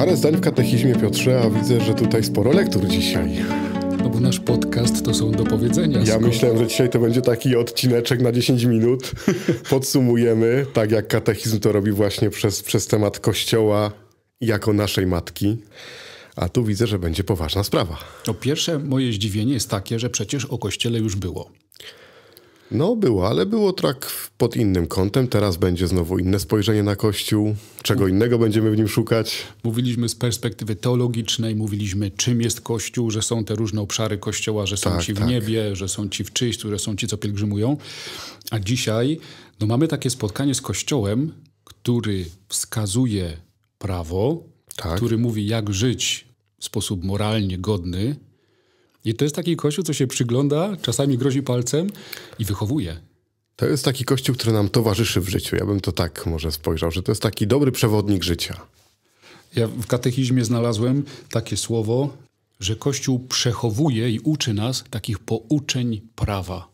Parę zdań w katechizmie Piotrze, a widzę, że tutaj sporo lektur dzisiaj. No bo nasz podcast to są dopowiedzenia. Ja skoro... myślałem, że dzisiaj to będzie taki odcineczek na 10 minut. Podsumujemy, tak jak katechizm to robi właśnie przez, przez temat Kościoła jako naszej matki. A tu widzę, że będzie poważna sprawa. No pierwsze moje zdziwienie jest takie, że przecież o Kościele już było. No było, ale było trak pod innym kątem. Teraz będzie znowu inne spojrzenie na Kościół. Czego innego będziemy w nim szukać? Mówiliśmy z perspektywy teologicznej, mówiliśmy czym jest Kościół, że są te różne obszary Kościoła, że są tak, ci w tak. niebie, że są ci w czyściu, że są ci, co pielgrzymują. A dzisiaj no, mamy takie spotkanie z Kościołem, który wskazuje prawo, tak. który mówi jak żyć w sposób moralnie godny, i to jest taki kościół, co się przygląda, czasami grozi palcem i wychowuje. To jest taki kościół, który nam towarzyszy w życiu. Ja bym to tak może spojrzał, że to jest taki dobry przewodnik życia. Ja w katechizmie znalazłem takie słowo, że kościół przechowuje i uczy nas takich pouczeń prawa.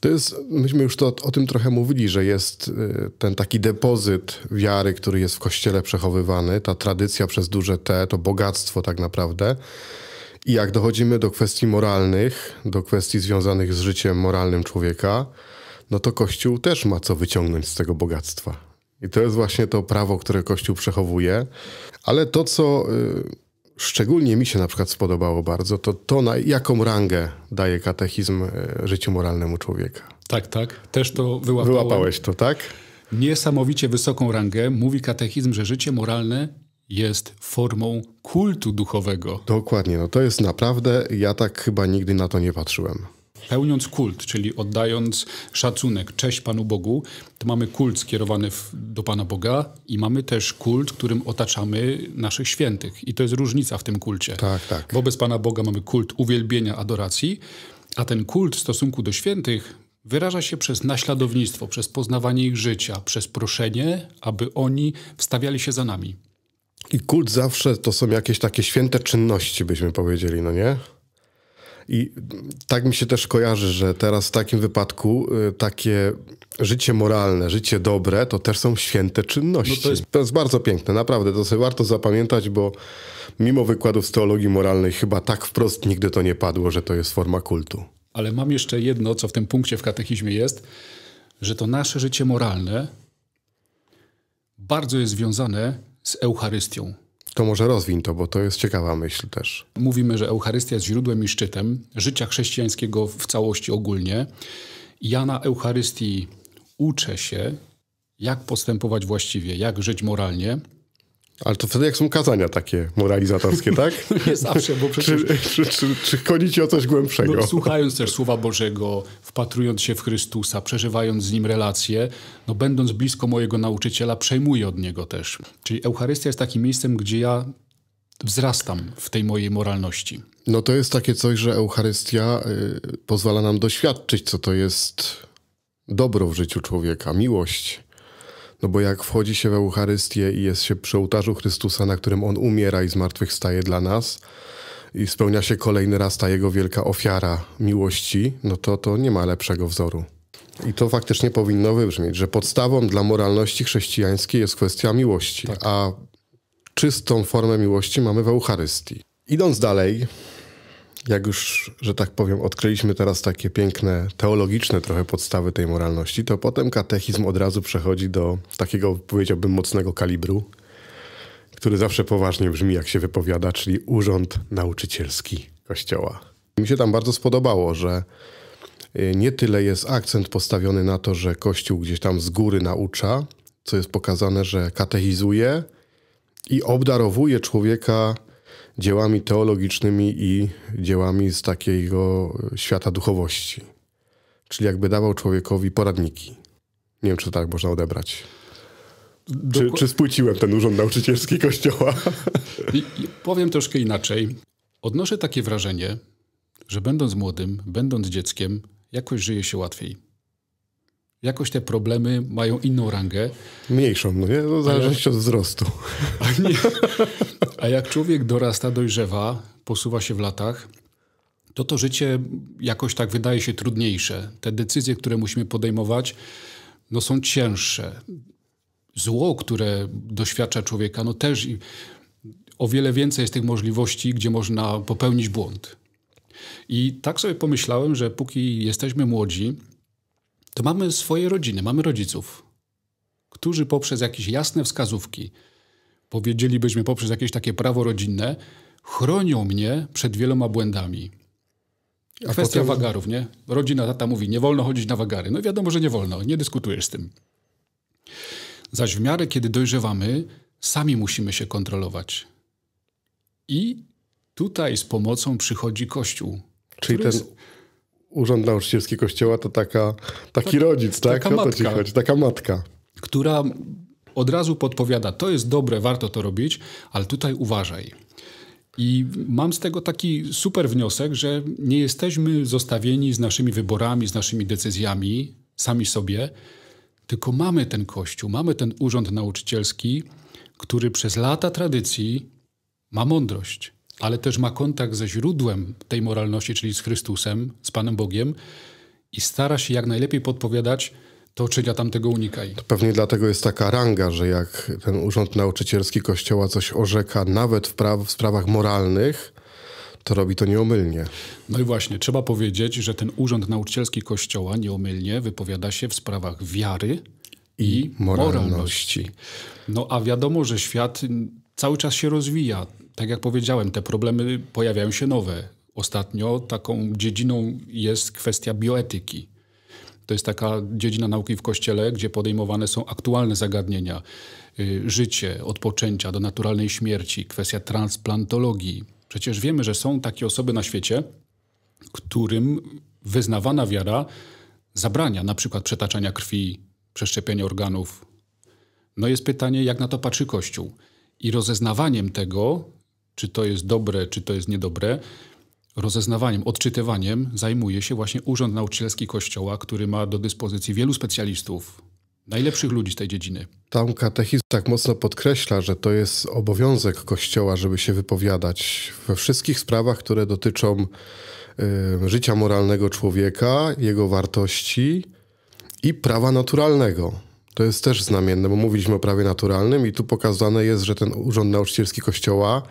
To jest, myśmy już to, o tym trochę mówili, że jest y, ten taki depozyt wiary, który jest w kościele przechowywany, ta tradycja przez duże T, to bogactwo tak naprawdę. I jak dochodzimy do kwestii moralnych, do kwestii związanych z życiem moralnym człowieka, no to Kościół też ma co wyciągnąć z tego bogactwa. I to jest właśnie to prawo, które Kościół przechowuje. Ale to, co y, szczególnie mi się na przykład spodobało bardzo, to to, na jaką rangę daje katechizm y, życiu moralnemu człowieka. Tak, tak. Też to wyłapałeś. Wyłapałeś to, tak? Niesamowicie wysoką rangę mówi katechizm, że życie moralne jest formą kultu duchowego. Dokładnie, no to jest naprawdę, ja tak chyba nigdy na to nie patrzyłem. Pełniąc kult, czyli oddając szacunek, cześć Panu Bogu, to mamy kult skierowany w, do Pana Boga i mamy też kult, którym otaczamy naszych świętych. I to jest różnica w tym kulcie. Tak, tak. Wobec Pana Boga mamy kult uwielbienia, adoracji, a ten kult w stosunku do świętych wyraża się przez naśladownictwo, przez poznawanie ich życia, przez proszenie, aby oni wstawiali się za nami. I kult zawsze to są jakieś takie święte czynności, byśmy powiedzieli, no nie? I tak mi się też kojarzy, że teraz w takim wypadku y, takie życie moralne, życie dobre, to też są święte czynności. No to, jest... to, jest... bardzo piękne, naprawdę. To sobie warto zapamiętać, bo mimo wykładów z teologii moralnej chyba tak wprost nigdy to nie padło, że to jest forma kultu. Ale mam jeszcze jedno, co w tym punkcie w katechizmie jest, że to nasze życie moralne bardzo jest związane z Eucharystią. To może rozwin to, bo to jest ciekawa myśl też. Mówimy, że Eucharystia jest źródłem i szczytem życia chrześcijańskiego w całości ogólnie. Ja na Eucharystii uczę się, jak postępować właściwie, jak żyć moralnie, ale to wtedy jak są kazania takie moralizatorskie, tak? Nie zawsze, bo przecież... czy, czy, czy, czy chodzi ci o coś głębszego? No, słuchając też Słowa Bożego, wpatrując się w Chrystusa, przeżywając z Nim relacje, no będąc blisko mojego nauczyciela, przejmuję od Niego też. Czyli Eucharystia jest takim miejscem, gdzie ja wzrastam w tej mojej moralności. No to jest takie coś, że Eucharystia y, pozwala nam doświadczyć, co to jest dobro w życiu człowieka, miłość no bo jak wchodzi się w Eucharystię i jest się przy ołtarzu Chrystusa, na którym On umiera i zmartwychwstaje dla nas, i spełnia się kolejny raz ta Jego wielka ofiara miłości, no to to nie ma lepszego wzoru. I to faktycznie powinno wybrzmieć, że podstawą dla moralności chrześcijańskiej jest kwestia miłości, tak. a czystą formę miłości mamy w Eucharystii. Idąc dalej, jak już, że tak powiem, odkryliśmy teraz takie piękne, teologiczne trochę podstawy tej moralności, to potem katechizm od razu przechodzi do takiego, powiedziałbym, mocnego kalibru, który zawsze poważnie brzmi, jak się wypowiada, czyli Urząd Nauczycielski Kościoła. Mi się tam bardzo spodobało, że y, nie tyle jest akcent postawiony na to, że Kościół gdzieś tam z góry naucza, co jest pokazane, że katechizuje i obdarowuje człowieka dziełami teologicznymi i dziełami z takiego świata duchowości. Czyli jakby dawał człowiekowi poradniki. Nie wiem, czy tak można odebrać. Czy, czy spłyciłem ten urząd nauczycielski kościoła? I, powiem troszkę inaczej. Odnoszę takie wrażenie, że będąc młodym, będąc dzieckiem, jakoś żyje się łatwiej jakoś te problemy mają inną rangę. Mniejszą, no nie? No, zależności od wzrostu. A, nie, a jak człowiek dorasta, dojrzewa, posuwa się w latach, to to życie jakoś tak wydaje się trudniejsze. Te decyzje, które musimy podejmować, no są cięższe. Zło, które doświadcza człowieka, no też i o wiele więcej jest tych możliwości, gdzie można popełnić błąd. I tak sobie pomyślałem, że póki jesteśmy młodzi, to mamy swoje rodziny, mamy rodziców, którzy poprzez jakieś jasne wskazówki, powiedzielibyśmy poprzez jakieś takie prawo rodzinne, chronią mnie przed wieloma błędami. A Kwestia potem... wagarów, nie? Rodzina tata mówi, nie wolno chodzić na wagary. No wiadomo, że nie wolno, nie dyskutujesz z tym. Zaś w miarę, kiedy dojrzewamy, sami musimy się kontrolować. I tutaj z pomocą przychodzi Kościół. Czyli ten jest urząd nauczycielski kościoła to taka, taki tak, rodzic, tak? Taka o matka, to ci chodzi, taka matka. Która od razu podpowiada, to jest dobre, warto to robić, ale tutaj uważaj. I mam z tego taki super wniosek, że nie jesteśmy zostawieni z naszymi wyborami, z naszymi decyzjami sami sobie, tylko mamy ten kościół, mamy ten urząd nauczycielski, który przez lata tradycji ma mądrość ale też ma kontakt ze źródłem tej moralności, czyli z Chrystusem, z Panem Bogiem i stara się jak najlepiej podpowiadać, to czynia tamtego unikaj. To pewnie dlatego jest taka ranga, że jak ten urząd nauczycielski kościoła coś orzeka, nawet w, w sprawach moralnych, to robi to nieomylnie. No i właśnie, trzeba powiedzieć, że ten urząd nauczycielski kościoła nieomylnie wypowiada się w sprawach wiary i, i moralności. moralności. No a wiadomo, że świat cały czas się rozwija tak jak powiedziałem, te problemy pojawiają się nowe. Ostatnio taką dziedziną jest kwestia bioetyki. To jest taka dziedzina nauki w kościele, gdzie podejmowane są aktualne zagadnienia. Y, życie, odpoczęcia do naturalnej śmierci, kwestia transplantologii. Przecież wiemy, że są takie osoby na świecie, którym wyznawana wiara zabrania na przykład przetaczania krwi, przeszczepienia organów. No jest pytanie, jak na to patrzy Kościół. I rozeznawaniem tego czy to jest dobre, czy to jest niedobre, rozeznawaniem, odczytywaniem zajmuje się właśnie Urząd Nauczycielski Kościoła, który ma do dyspozycji wielu specjalistów, najlepszych ludzi z tej dziedziny. Tam katechizm tak mocno podkreśla, że to jest obowiązek Kościoła, żeby się wypowiadać we wszystkich sprawach, które dotyczą y, życia moralnego człowieka, jego wartości i prawa naturalnego. To jest też znamienne, bo mówiliśmy o prawie naturalnym i tu pokazane jest, że ten Urząd Nauczycielski Kościoła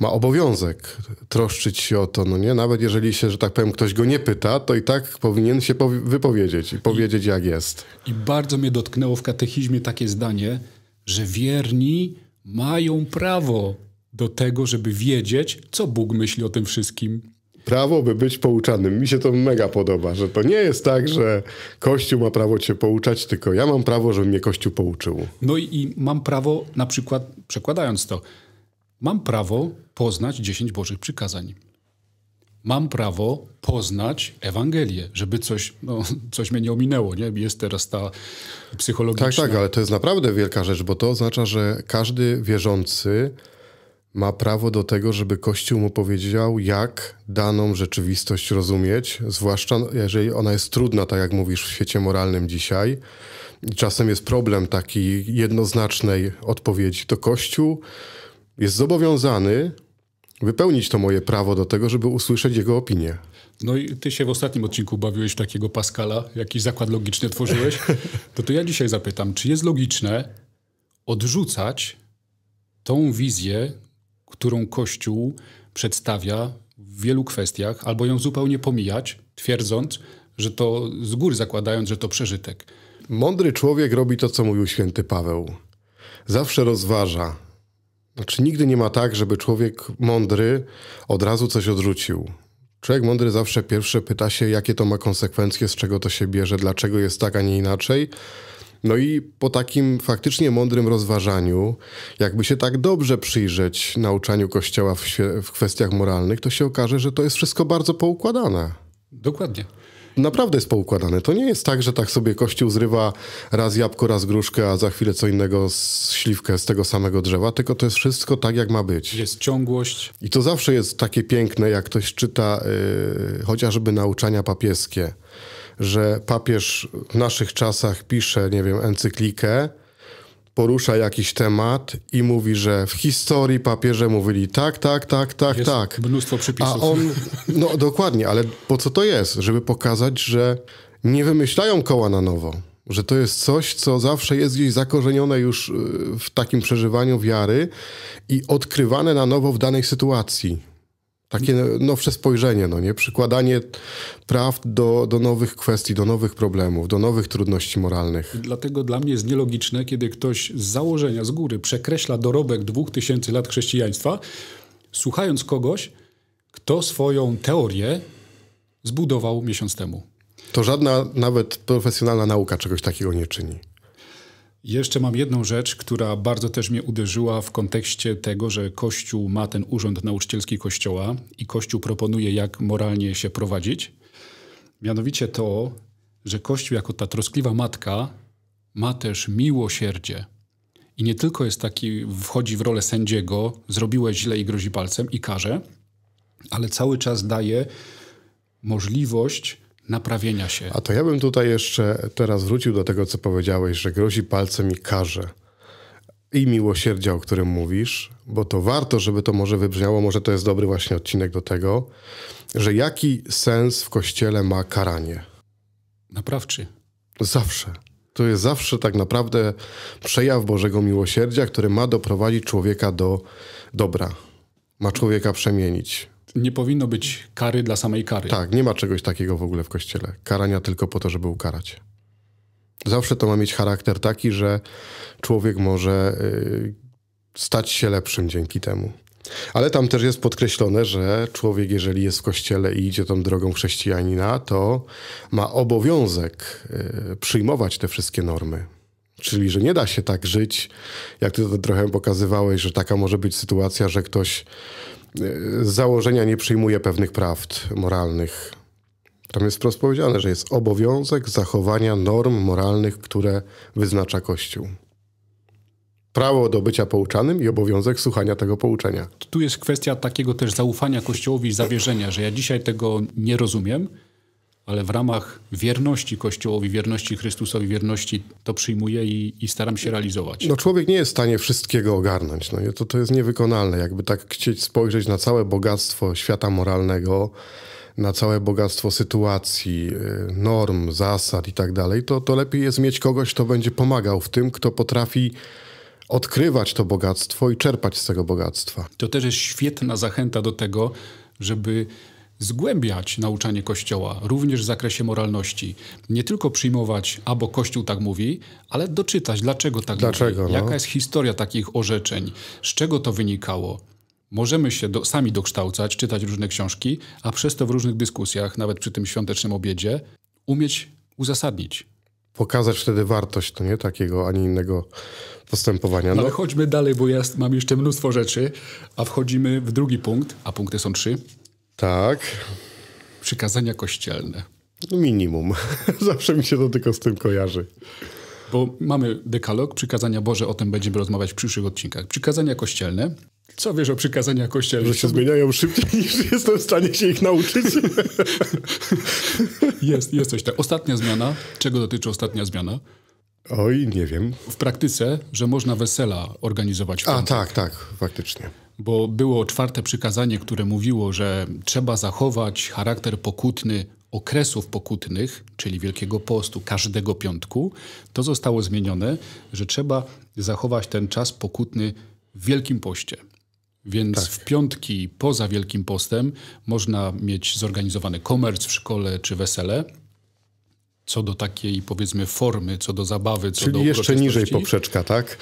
ma obowiązek troszczyć się o to, no nie? Nawet jeżeli się, że tak powiem, ktoś go nie pyta, to i tak powinien się wypowiedzieć i powiedzieć, jak jest. I bardzo mnie dotknęło w katechizmie takie zdanie, że wierni mają prawo do tego, żeby wiedzieć, co Bóg myśli o tym wszystkim. Prawo, by być pouczanym. Mi się to mega podoba, że to nie jest tak, że Kościół ma prawo cię pouczać, tylko ja mam prawo, żeby mnie Kościół pouczył. No i, i mam prawo, na przykład, przekładając to, Mam prawo poznać dziesięć Bożych przykazań. Mam prawo poznać Ewangelię, żeby coś, no, coś mnie nie ominęło. Nie? Jest teraz ta psychologiczna... Tak, tak, ale to jest naprawdę wielka rzecz, bo to oznacza, że każdy wierzący ma prawo do tego, żeby Kościół mu powiedział, jak daną rzeczywistość rozumieć, zwłaszcza jeżeli ona jest trudna, tak jak mówisz, w świecie moralnym dzisiaj. czasem jest problem takiej jednoznacznej odpowiedzi. To Kościół jest zobowiązany wypełnić to moje prawo do tego, żeby usłyszeć jego opinię. No i ty się w ostatnim odcinku bawiłeś takiego Pascala, jakiś zakład logiczny tworzyłeś. To to ja dzisiaj zapytam, czy jest logiczne odrzucać tą wizję, którą Kościół przedstawia w wielu kwestiach, albo ją zupełnie pomijać, twierdząc, że to z góry zakładając, że to przeżytek. Mądry człowiek robi to, co mówił święty Paweł. Zawsze rozważa, znaczy, nigdy nie ma tak, żeby człowiek mądry od razu coś odrzucił. Człowiek mądry zawsze pierwszy pyta się, jakie to ma konsekwencje, z czego to się bierze, dlaczego jest tak, a nie inaczej. No i po takim faktycznie mądrym rozważaniu, jakby się tak dobrze przyjrzeć nauczaniu Kościoła w, w kwestiach moralnych, to się okaże, że to jest wszystko bardzo poukładane. Dokładnie naprawdę jest poukładane. To nie jest tak, że tak sobie kościół zrywa raz jabłko, raz gruszkę, a za chwilę co innego z śliwkę z tego samego drzewa, tylko to jest wszystko tak, jak ma być. Jest ciągłość. I to zawsze jest takie piękne, jak ktoś czyta yy, chociażby nauczania papieskie, że papież w naszych czasach pisze, nie wiem, encyklikę, porusza jakiś temat i mówi, że w historii papieże mówili tak, tak, tak, tak, jest tak. Mnóstwo przypisów. A on, no dokładnie, ale po co to jest? Żeby pokazać, że nie wymyślają koła na nowo. Że to jest coś, co zawsze jest gdzieś zakorzenione już y, w takim przeżywaniu wiary i odkrywane na nowo w danej sytuacji. Takie nowsze spojrzenie, no nie? Przykładanie prawd do, do nowych kwestii, do nowych problemów, do nowych trudności moralnych. Dlatego dla mnie jest nielogiczne, kiedy ktoś z założenia, z góry przekreśla dorobek dwóch tysięcy lat chrześcijaństwa, słuchając kogoś, kto swoją teorię zbudował miesiąc temu. To żadna nawet profesjonalna nauka czegoś takiego nie czyni. Jeszcze mam jedną rzecz, która bardzo też mnie uderzyła w kontekście tego, że Kościół ma ten urząd nauczycielski Kościoła i Kościół proponuje, jak moralnie się prowadzić. Mianowicie to, że Kościół jako ta troskliwa matka ma też miłosierdzie. I nie tylko jest taki, wchodzi w rolę sędziego, zrobiłeś źle i grozi palcem i karze, ale cały czas daje możliwość naprawienia się. A to ja bym tutaj jeszcze teraz wrócił do tego, co powiedziałeś, że grozi palcem i karze. I miłosierdzia, o którym mówisz, bo to warto, żeby to może wybrzmiało, może to jest dobry właśnie odcinek do tego, że jaki sens w kościele ma karanie? Naprawczy. Zawsze. To jest zawsze tak naprawdę przejaw Bożego miłosierdzia, który ma doprowadzić człowieka do dobra. Ma człowieka przemienić nie powinno być kary dla samej kary. Tak, nie ma czegoś takiego w ogóle w kościele. Karania tylko po to, żeby ukarać. Zawsze to ma mieć charakter taki, że człowiek może y, stać się lepszym dzięki temu. Ale tam też jest podkreślone, że człowiek, jeżeli jest w kościele i idzie tą drogą chrześcijanina, to ma obowiązek y, przyjmować te wszystkie normy. Czyli, że nie da się tak żyć, jak ty to trochę pokazywałeś, że taka może być sytuacja, że ktoś z założenia nie przyjmuje pewnych prawd moralnych. Tam jest wprost powiedziane, że jest obowiązek zachowania norm moralnych, które wyznacza Kościół. Prawo do bycia pouczanym i obowiązek słuchania tego pouczenia. Tu jest kwestia takiego też zaufania Kościołowi i zawierzenia, że ja dzisiaj tego nie rozumiem, ale w ramach wierności Kościołowi, wierności Chrystusowi, wierności to przyjmuję i, i, staram się realizować. No człowiek nie jest w stanie wszystkiego ogarnąć. No, to, to jest niewykonalne. Jakby tak chcieć spojrzeć na całe bogactwo świata moralnego, na całe bogactwo sytuacji, y, norm, zasad i tak dalej, to, to lepiej jest mieć kogoś, kto będzie pomagał w tym, kto potrafi odkrywać to bogactwo i czerpać z tego bogactwa. To też jest świetna zachęta do tego, żeby zgłębiać nauczanie Kościoła, również w zakresie moralności. Nie tylko przyjmować, albo Kościół tak mówi, ale doczytać, dlaczego tak dlaczego, mówi, no? jaka jest historia takich orzeczeń, z czego to wynikało. Możemy się do, sami dokształcać, czytać różne książki, a przez to w różnych dyskusjach, nawet przy tym świątecznym obiedzie, umieć uzasadnić. Pokazać wtedy wartość, to nie takiego ani innego postępowania. No, no. Ale chodźmy dalej, bo ja mam jeszcze mnóstwo rzeczy, a wchodzimy w drugi punkt, a punkty są trzy tak. Przykazania kościelne. No, minimum. Zawsze mi się to tylko z tym kojarzy. Bo mamy dekalog, przykazania Boże, o tym będziemy rozmawiać w przyszłych odcinkach. Przykazania kościelne. Co wiesz o przykazaniach kościelnych? Że się zmieniają szybciej niż jestem w stanie się ich nauczyć. jest, jest coś tak. Ostatnia zmiana. Czego dotyczy ostatnia zmiana? Oj, nie wiem. W praktyce, że można wesela organizować. W A tak, tak, faktycznie. Bo było czwarte przykazanie, które mówiło, że trzeba zachować charakter pokutny okresów pokutnych, czyli Wielkiego Postu, każdego piątku. To zostało zmienione, że trzeba zachować ten czas pokutny w Wielkim Poście. Więc tak. w piątki poza Wielkim Postem można mieć zorganizowany komerc w szkole czy wesele co do takiej powiedzmy formy, co do zabawy, co Czyli do jeszcze niżej poprzeczka, tak?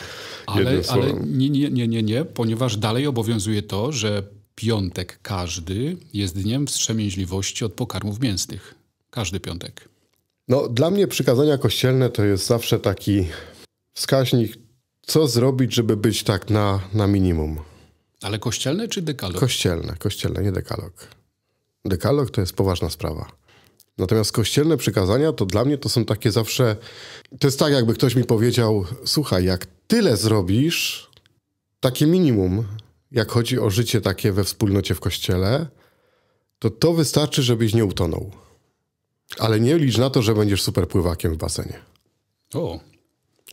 Ale, ale nie, nie, nie, nie, nie, ponieważ dalej obowiązuje to, że piątek każdy jest dniem wstrzemięźliwości od pokarmów mięsnych. Każdy piątek. No, dla mnie przykazania kościelne to jest zawsze taki wskaźnik, co zrobić, żeby być tak na, na minimum. Ale kościelne czy dekalog? Kościelne, kościelne, nie dekalog. Dekalog to jest poważna sprawa. Natomiast kościelne przykazania to dla mnie to są takie zawsze. To jest tak, jakby ktoś mi powiedział: Słuchaj, jak tyle zrobisz, takie minimum, jak chodzi o życie takie we wspólnocie w kościele, to to wystarczy, żebyś nie utonął. Ale nie licz na to, że będziesz super pływakiem w basenie. O.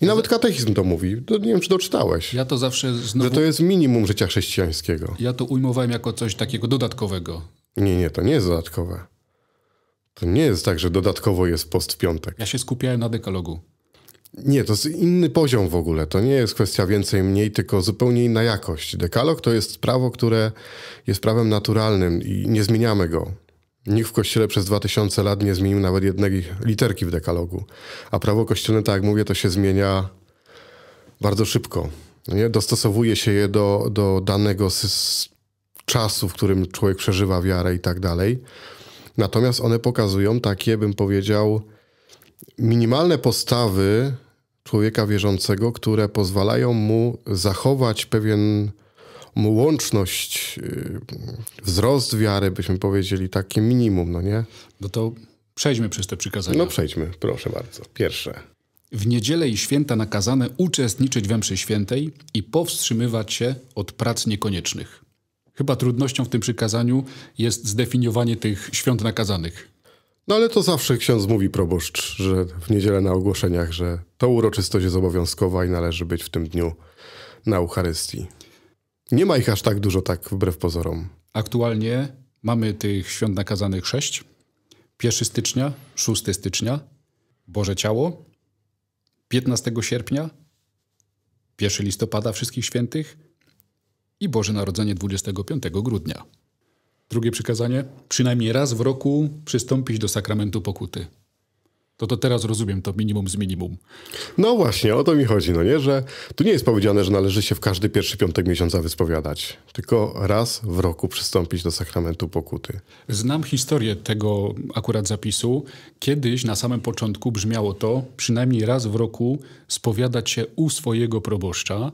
I nawet katechizm to mówi. To nie wiem, czy doczytałeś. Ja to zawsze znowu... Że to jest minimum życia chrześcijańskiego. Ja to ujmowałem jako coś takiego dodatkowego. Nie, nie, to nie jest dodatkowe. To nie jest tak, że dodatkowo jest post w piątek. Ja się skupiałem na dekalogu. Nie, to jest inny poziom w ogóle. To nie jest kwestia więcej, mniej, tylko zupełnie inna jakość. Dekalog to jest prawo, które jest prawem naturalnym i nie zmieniamy go. Nikt w kościele przez 2000 lat nie zmienił nawet jednej literki w dekalogu. A prawo kościelne, tak jak mówię, to się zmienia bardzo szybko. No nie? Dostosowuje się je do, do danego czasu, w którym człowiek przeżywa wiarę i tak dalej. Natomiast one pokazują takie, bym powiedział, minimalne postawy człowieka wierzącego, które pozwalają mu zachować pewien łączność, y, wzrost wiary, byśmy powiedzieli, takie minimum, no nie? No to przejdźmy przez te przykazania. No przejdźmy, proszę bardzo. Pierwsze. W niedzielę i święta nakazane uczestniczyć w mszy świętej i powstrzymywać się od prac niekoniecznych. Chyba trudnością w tym przykazaniu jest zdefiniowanie tych świąt nakazanych. No ale to zawsze ksiądz mówi proboszcz, że w niedzielę na ogłoszeniach, że to uroczystość jest obowiązkowa i należy być w tym dniu na Eucharystii. Nie ma ich aż tak dużo, tak wbrew pozorom. Aktualnie mamy tych świąt nakazanych sześć. 1 stycznia, 6 stycznia, Boże Ciało, 15 sierpnia, 1 listopada Wszystkich Świętych, i Boże Narodzenie 25 grudnia. Drugie przykazanie: przynajmniej raz w roku przystąpić do sakramentu pokuty. To to teraz rozumiem to minimum z minimum. No właśnie, o to mi chodzi, no nie, że tu nie jest powiedziane, że należy się w każdy pierwszy piątek miesiąca wyspowiadać, tylko raz w roku przystąpić do sakramentu pokuty. Znam historię tego akurat zapisu. Kiedyś na samym początku brzmiało to, przynajmniej raz w roku spowiadać się u swojego proboszcza,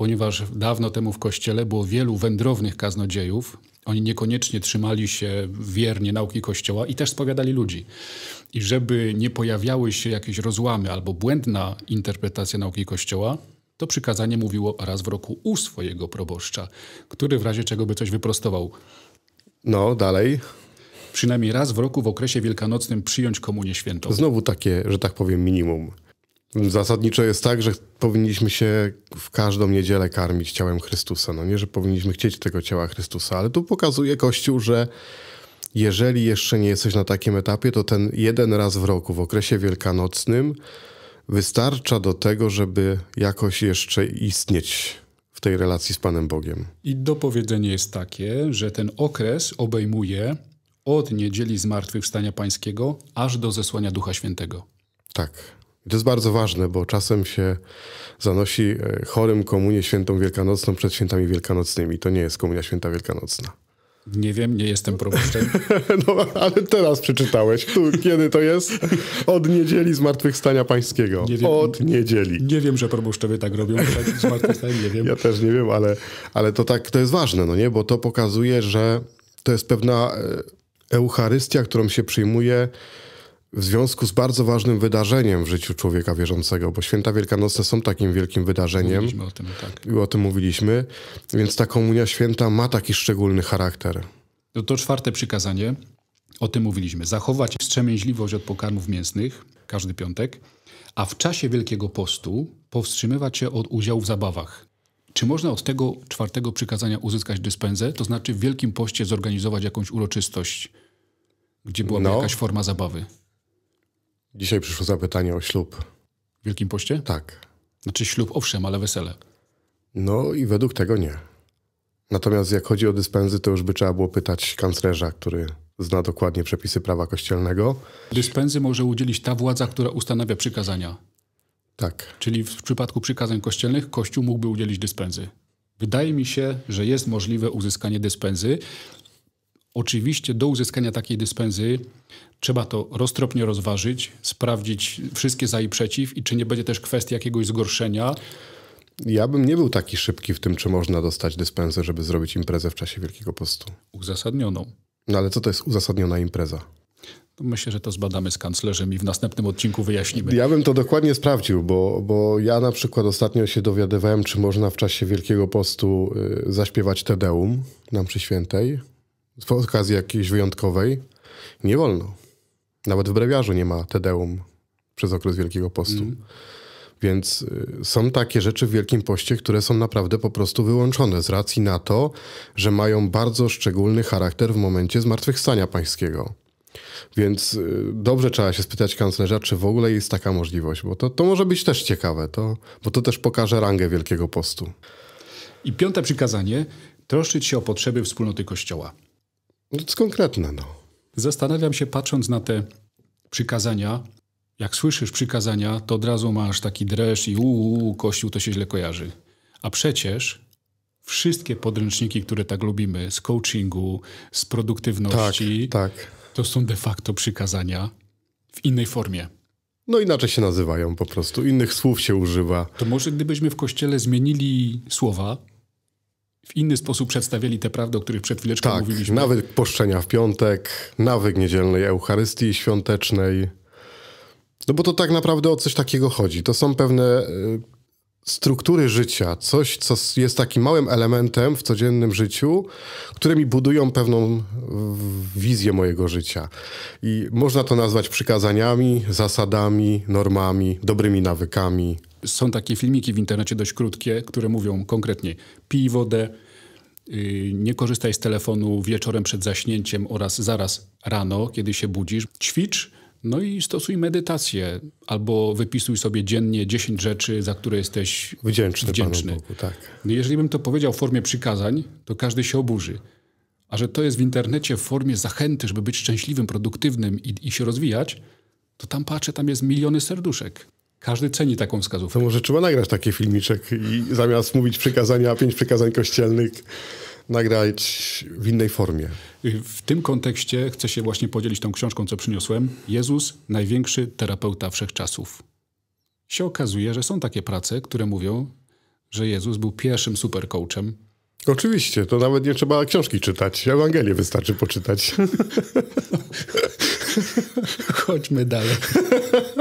ponieważ dawno temu w kościele było wielu wędrownych kaznodziejów. Oni niekoniecznie trzymali się wiernie nauki kościoła i też spowiadali ludzi. I żeby nie pojawiały się jakieś rozłamy albo błędna interpretacja nauki kościoła, to przykazanie mówiło raz w roku u swojego proboszcza, który w razie czego by coś wyprostował. No, dalej przynajmniej raz w roku w okresie wielkanocnym przyjąć komunię świętą. Znowu takie, że tak powiem, minimum. Zasadniczo jest tak, że powinniśmy się w każdą niedzielę karmić ciałem Chrystusa. No nie, że powinniśmy chcieć tego ciała Chrystusa, ale tu pokazuje Kościół, że jeżeli jeszcze nie jesteś na takim etapie, to ten jeden raz w roku, w okresie wielkanocnym, wystarcza do tego, żeby jakoś jeszcze istnieć w tej relacji z Panem Bogiem. I dopowiedzenie jest takie, że ten okres obejmuje od niedzieli zmartwychwstania Pańskiego aż do zesłania Ducha Świętego. Tak. I to jest bardzo ważne, bo czasem się zanosi e, chorym komunię świętą wielkanocną przed świętami wielkanocnymi. To nie jest komunia święta wielkanocna. Nie wiem, nie jestem proboszczem. No, ale teraz przeczytałeś. Tu, kiedy to jest? Od niedzieli Zmartwychwstania Pańskiego. Nie wiem, Od niedzieli. Nie wiem, że proboszczowie tak robią. Tak nie wiem. Ja też nie wiem, ale, ale to tak, to jest ważne, no nie? Bo to pokazuje, że to jest pewna e, Eucharystia, którą się przyjmuje w związku z bardzo ważnym wydarzeniem w życiu człowieka wierzącego, bo święta wielkanocne są takim wielkim wydarzeniem. Mówiliśmy o tym, tak. I o tym mówiliśmy, więc ta komunia święta ma taki szczególny charakter. No to czwarte przykazanie, o tym mówiliśmy. Zachować wstrzemięźliwość od pokarmów mięsnych, każdy piątek, a w czasie Wielkiego Postu powstrzymywać się od udziału w zabawach. Czy można od tego czwartego przykazania uzyskać dyspensę, to znaczy w Wielkim Poście zorganizować jakąś uroczystość, gdzie byłaby no. jakaś forma zabawy? Dzisiaj przyszło zapytanie o ślub. W Wielkim Poście? Tak. Znaczy ślub, owszem, ale wesele. No i według tego nie. Natomiast jak chodzi o dyspensy, to już by trzeba było pytać kanclerza, który zna dokładnie przepisy prawa kościelnego. Dyspensy może udzielić ta władza, która ustanawia przykazania. Tak. Czyli w przypadku przykazań kościelnych Kościół mógłby udzielić dyspensy. Wydaje mi się, że jest możliwe uzyskanie dyspensy, Oczywiście do uzyskania takiej dyspensy trzeba to roztropnie rozważyć, sprawdzić wszystkie za i przeciw i czy nie będzie też kwestii jakiegoś zgorszenia. Ja bym nie był taki szybki w tym, czy można dostać dyspensę, żeby zrobić imprezę w czasie Wielkiego Postu. Uzasadnioną. No ale co to jest uzasadniona impreza? Myślę, że to zbadamy z kanclerzem i w następnym odcinku wyjaśnimy. Ja bym to dokładnie sprawdził, bo, bo ja na przykład ostatnio się dowiadywałem, czy można w czasie Wielkiego Postu y, zaśpiewać Tedeum nam przy świętej w okazji jakiejś wyjątkowej, nie wolno. Nawet w brewiarzu nie ma tedeum przez okres Wielkiego Postu. Mm. Więc y, są takie rzeczy w Wielkim Poście, które są naprawdę po prostu wyłączone z racji na to, że mają bardzo szczególny charakter w momencie zmartwychwstania pańskiego. Więc y, dobrze trzeba się spytać kanclerza, czy w ogóle jest taka możliwość, bo to, to może być też ciekawe, to, bo to też pokaże rangę Wielkiego Postu. I piąte przykazanie: troszczyć się o potrzeby wspólnoty Kościoła. No to jest konkretne, no. Zastanawiam się, patrząc na te przykazania, jak słyszysz przykazania, to od razu masz taki dreszcz i uuu, Kościół to się źle kojarzy. A przecież wszystkie podręczniki, które tak lubimy, z coachingu, z produktywności, tak, tak. to są de facto przykazania w innej formie. No inaczej się nazywają po prostu, innych słów się używa. To może gdybyśmy w kościele zmienili słowa, w inny sposób przedstawiali te prawdy, o których przed chwileczką tak, mówiliśmy. Nawyk poszczenia w piątek, nawyk niedzielnej Eucharystii świątecznej. No bo to tak naprawdę o coś takiego chodzi. To są pewne y, struktury życia, coś, co jest takim małym elementem w codziennym życiu, które mi budują pewną wizję mojego życia. I można to nazwać przykazaniami, zasadami, normami, dobrymi nawykami, są takie filmiki w internecie dość krótkie, które mówią konkretnie pij wodę, y, nie korzystaj z telefonu wieczorem przed zaśnięciem oraz zaraz rano, kiedy się budzisz. Ćwicz, no i stosuj medytację albo wypisuj sobie dziennie 10 rzeczy, za które jesteś wdzięczny. wdzięczny. Bogu, tak. No jeżeli bym to powiedział w formie przykazań, to każdy się oburzy. A że to jest w internecie w formie zachęty, żeby być szczęśliwym, produktywnym i, i się rozwijać, to tam patrzę, tam jest miliony serduszek. Każdy ceni taką wskazówkę. To może trzeba nagrać taki filmiczek i zamiast mówić przykazania, pięć przykazań kościelnych, nagrać w innej formie. W tym kontekście chcę się właśnie podzielić tą książką, co przyniosłem. Jezus, największy terapeuta wszechczasów. Się okazuje, że są takie prace, które mówią, że Jezus był pierwszym supercoachem. Oczywiście, to nawet nie trzeba książki czytać. Ewangelię wystarczy poczytać. Chodźmy dalej.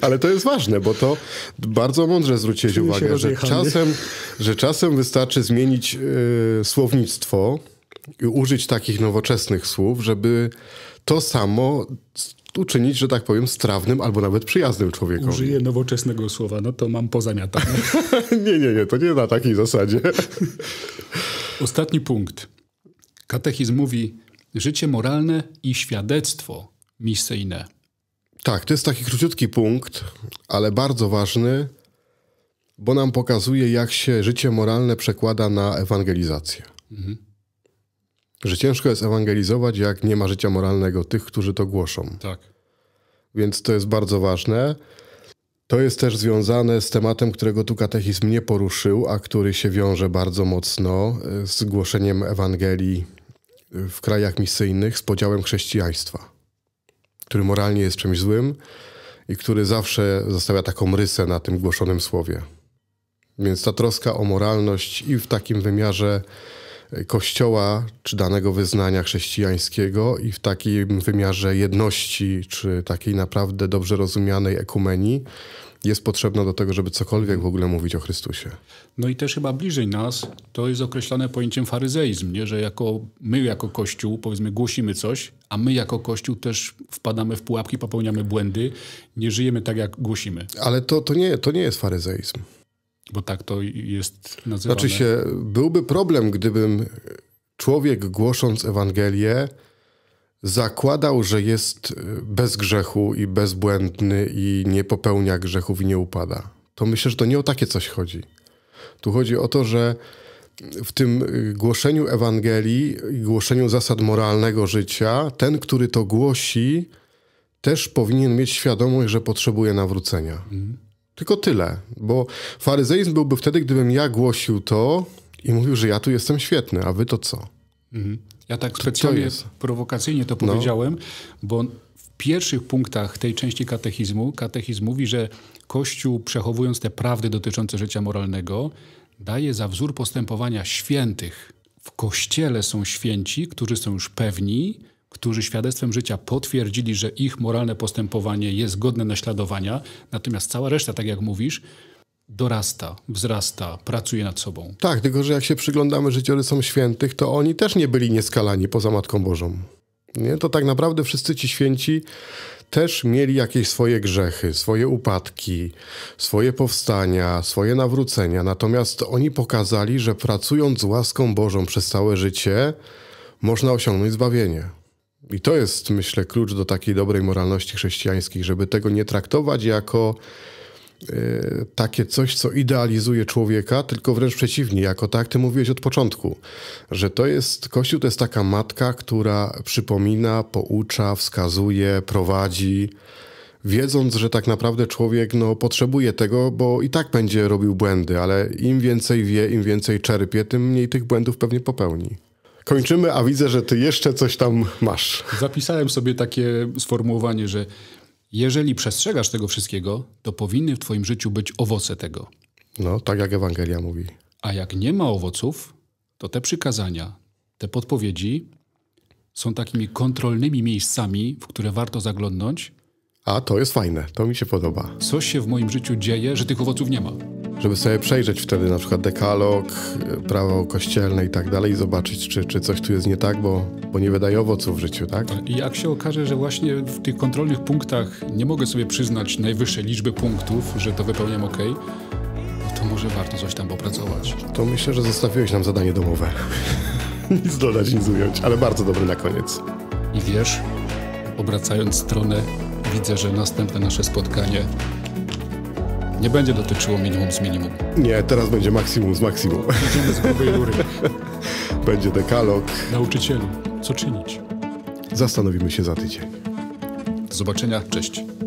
Ale to jest ważne, bo to bardzo mądrze zwróciłeś Czuję uwagę, że czasem, że czasem wystarczy zmienić e, słownictwo i użyć takich nowoczesnych słów, żeby to samo uczynić, że tak powiem, strawnym albo nawet przyjaznym człowiekowi. Użyję nowoczesnego słowa, no to mam pozamiatane. nie, nie, nie, to nie na takiej zasadzie. Ostatni punkt. Katechizm mówi życie moralne i świadectwo misyjne. Tak, to jest taki króciutki punkt, ale bardzo ważny, bo nam pokazuje, jak się życie moralne przekłada na ewangelizację. Mhm. Że ciężko jest ewangelizować, jak nie ma życia moralnego tych, którzy to głoszą. Tak. Więc to jest bardzo ważne. To jest też związane z tematem, którego tu katechizm nie poruszył, a który się wiąże bardzo mocno y, z głoszeniem Ewangelii y, w krajach misyjnych, z podziałem chrześcijaństwa który moralnie jest czymś złym i który zawsze zostawia taką rysę na tym głoszonym słowie. Więc ta troska o moralność i w takim wymiarze e, kościoła czy danego wyznania chrześcijańskiego i w takim wymiarze jedności czy takiej naprawdę dobrze rozumianej ekumenii jest potrzebna do tego, żeby cokolwiek w ogóle mówić o Chrystusie. No i też chyba bliżej nas to jest określane pojęciem faryzeizm, nie? że jako, my jako Kościół powiedzmy głosimy coś, a my jako Kościół też wpadamy w pułapki, popełniamy błędy, nie żyjemy tak jak głosimy. Ale to, to, nie, to nie jest faryzeizm. Bo tak to jest nazywane. Znaczy się, byłby problem, gdybym człowiek głosząc Ewangelię zakładał, że jest y, bez grzechu i bezbłędny i nie popełnia grzechów i nie upada. To myślę, że to nie o takie coś chodzi. Tu chodzi o to, że w tym y, głoszeniu Ewangelii, głoszeniu zasad moralnego życia, ten, który to głosi, też powinien mieć świadomość, że potrzebuje nawrócenia. Mhm. Tylko tyle, bo faryzeizm byłby wtedy, gdybym ja głosił to i mówił, że ja tu jestem świetny, a wy to co? Mhm. Ja tak specjalnie prowokacyjnie to no. powiedziałem, bo w pierwszych punktach tej części katechizmu, katechizm mówi, że Kościół przechowując te prawdy dotyczące życia moralnego, daje za wzór postępowania świętych. W Kościele są święci, którzy są już pewni, którzy świadectwem życia potwierdzili, że ich moralne postępowanie jest godne naśladowania, natomiast cała reszta, tak jak mówisz, dorasta, wzrasta, pracuje nad sobą. Tak, tylko że jak się przyglądamy życiorysom świętych, to oni też nie byli nieskalani poza Matką Bożą. Nie? To tak naprawdę wszyscy ci święci też mieli jakieś swoje grzechy, swoje upadki, swoje powstania, swoje nawrócenia. Natomiast oni pokazali, że pracując z łaską Bożą przez całe życie, można osiągnąć zbawienie. I to jest, myślę, klucz do takiej dobrej moralności chrześcijańskiej, żeby tego nie traktować jako Y, takie coś, co idealizuje człowieka, tylko wręcz przeciwnie, jako tak ty mówiłeś od początku, że to jest, Kościół to jest taka matka, która przypomina, poucza, wskazuje, prowadzi, wiedząc, że tak naprawdę człowiek no, potrzebuje tego, bo i tak będzie robił błędy, ale im więcej wie, im więcej czerpie, tym mniej tych błędów pewnie popełni. Kończymy, a widzę, że ty jeszcze coś tam masz. Zapisałem sobie takie sformułowanie, że jeżeli przestrzegasz tego wszystkiego, to powinny w Twoim życiu być owoce tego. No, tak jak Ewangelia mówi. A jak nie ma owoców, to te przykazania, te podpowiedzi są takimi kontrolnymi miejscami, w które warto zaglądnąć. A to jest fajne, to mi się podoba. Coś się w moim życiu dzieje, że tych owoców nie ma żeby sobie przejrzeć wtedy na przykład dekalog, prawo kościelne i tak dalej i zobaczyć, czy, czy coś tu jest nie tak, bo, bo nie wydaje owoców w życiu, tak? I jak się okaże, że właśnie w tych kontrolnych punktach nie mogę sobie przyznać najwyższej liczby punktów, że to wypełniam ok, no to może warto coś tam popracować. To myślę, że zostawiłeś nam zadanie domowe. nic dodać, nic ująć, ale bardzo dobry na koniec. I wiesz, obracając stronę, widzę, że następne nasze spotkanie nie będzie dotyczyło minimum z minimum. Nie, teraz będzie maksimum z maksimum. Idziemy z grubej rury. będzie dekalog. Nauczycielu, co czynić? Zastanowimy się za tydzień. Do zobaczenia, cześć.